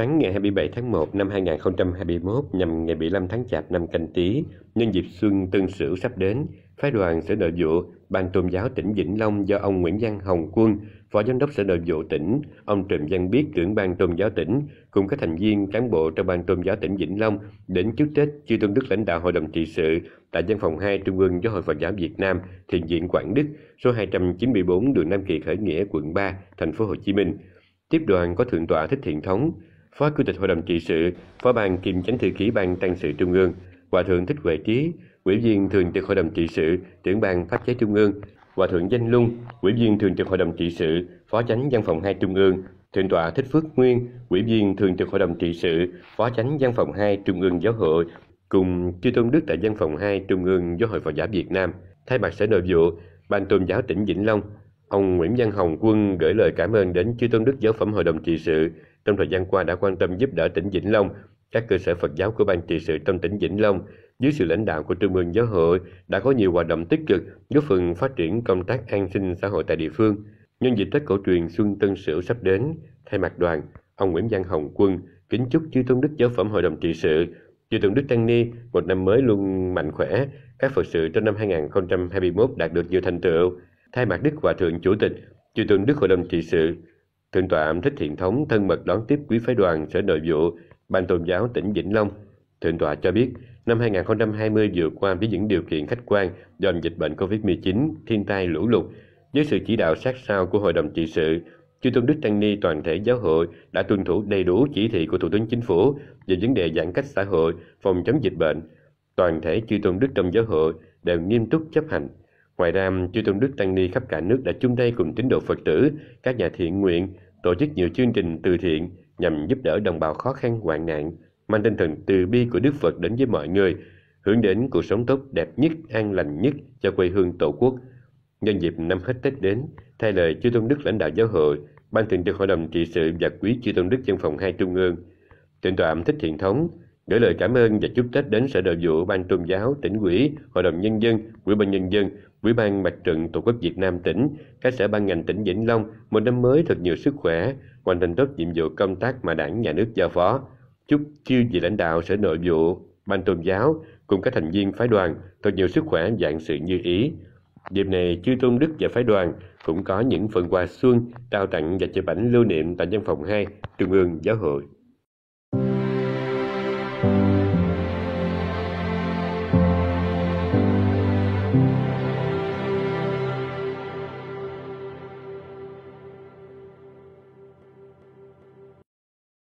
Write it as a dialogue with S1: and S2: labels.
S1: Sáng ngày 27 tháng 1 năm 2021 nhằm ngày 15 tháng Chạp năm Canh Tý, nhân dịp xuân Tân Sửu sắp đến, phái đoàn Sở Nội vụ, Ban Tôn giáo tỉnh Vĩnh Long do ông Nguyễn Văn Hồng Quân, Phó Giám đốc Sở Nội vụ tỉnh, ông Trần Văn Biết, trưởng Ban Tôn giáo tỉnh, cùng các thành viên cán bộ trong Ban Tôn giáo tỉnh Vĩnh Long đến chúc Tết Chư Tôn Đức lãnh đạo Hội đồng trị sự tại văn phòng 2 Trung ương Giáo hội Phật giáo Việt Nam, Thiền viện Quảng Đức, số 294 đường Nam Kỳ Khởi Nghĩa, quận 3, thành phố Hồ Chí Minh. Tiếp đoàn có Thượng tọa Thích Thiện Thống, Phó Chủ tịch Hội đồng trị sự, Phó ban kiêm chánh thư ký ban tăng sự trung ương, Hòa thượng Thích Huệ Trí, Ủy viên thường trực Hội đồng trị sự, trưởng ban pháp chế trung ương, Hòa thượng Danh Lung, Ủy viên thường trực Hội đồng trị sự, Phó chánh văn phòng 2 trung ương, Thượng tọa Thích Phước Nguyên, Ủy viên thường trực Hội đồng trị sự, Phó chánh văn phòng 2 Trung ương Giáo hội, cùng chư tôn đức tại văn phòng 2 Trung ương Giáo hội Phật giáo Việt Nam. Thay mặt Sở Nội vụ, Ban Tôn giáo tỉnh Vĩnh Long, ông Nguyễn Văn Hồng Quân gửi lời cảm ơn đến chư tôn đức giáo phẩm Hội đồng trị sự trong thời gian qua đã quan tâm giúp đỡ tỉnh Vĩnh Long, các cơ sở Phật giáo của Ban trị sự trong tỉnh Vĩnh Long dưới sự lãnh đạo của Trung ương Giáo hội đã có nhiều hoạt động tích cực góp phần phát triển công tác an sinh xã hội tại địa phương. Nhân dịp Tết cổ truyền Xuân Tân Sửu sắp đến, thay mặt đoàn, ông Nguyễn Văn Hồng Quân kính chúc chư tôn đức giáo phẩm hội đồng trị sự, chư tôn đức Tăng Ni một năm mới luôn mạnh khỏe, các Phật sự trong năm 2021 đạt được nhiều thành tựu. Thay mặt Đức Hòa Thượng Chủ tịch, chư tôn đức hội đồng trị sự Thượng tọa thích thiện thống thân mật đón tiếp quý phái đoàn sở nội vụ, ban tôn giáo tỉnh Vĩnh Long. Thượng tọa cho biết, năm 2020 vừa qua với những điều kiện khách quan do dịch bệnh COVID-19, thiên tai lũ lụt, với sự chỉ đạo sát sao của Hội đồng trị sự, Chư Tôn Đức Tăng Ni toàn thể giáo hội đã tuân thủ đầy đủ chỉ thị của Thủ tướng Chính phủ về vấn đề giãn cách xã hội, phòng chống dịch bệnh. Toàn thể chư Tôn Đức trong giáo hội đều nghiêm túc chấp hành. Ngoài ra, chư tôn đức tăng ni khắp cả nước đã chung tay cùng tín đồ Phật tử, các nhà thiện nguyện, tổ chức nhiều chương trình từ thiện nhằm giúp đỡ đồng bào khó khăn hoạn nạn, mang tinh thần từ bi của Đức Phật đến với mọi người, hướng đến cuộc sống tốt đẹp nhất, an lành nhất cho quê hương Tổ quốc. Nhân dịp năm hết Tết đến, thay lời chư tôn đức lãnh đạo giáo hội, ban thường trực hội đồng trị sự và quý chư tôn đức dân phòng hai trung ương, thịnh tọa thích thiện thống gửi lời cảm ơn và chúc Tết đến Sở Nội vụ Ban Tôn giáo, tỉnh ủy, Hội đồng Nhân dân, Ủy ban Nhân dân, Ủy ban Mặt trận Tổ quốc Việt Nam tỉnh, các sở ban ngành tỉnh Vĩnh Long một năm mới thật nhiều sức khỏe, hoàn thành tốt nhiệm vụ công tác mà đảng nhà nước giao phó. Chúc chư vị lãnh đạo Sở Nội vụ, Ban Tôn giáo cùng các thành viên phái đoàn thật nhiều sức khỏe dạng sự như ý. Dịp này, chư Tôn Đức và phái đoàn cũng có những phần quà xuân trao tặng và chụp ảnh lưu niệm tại văn phòng 2 Trung ương Giáo hội.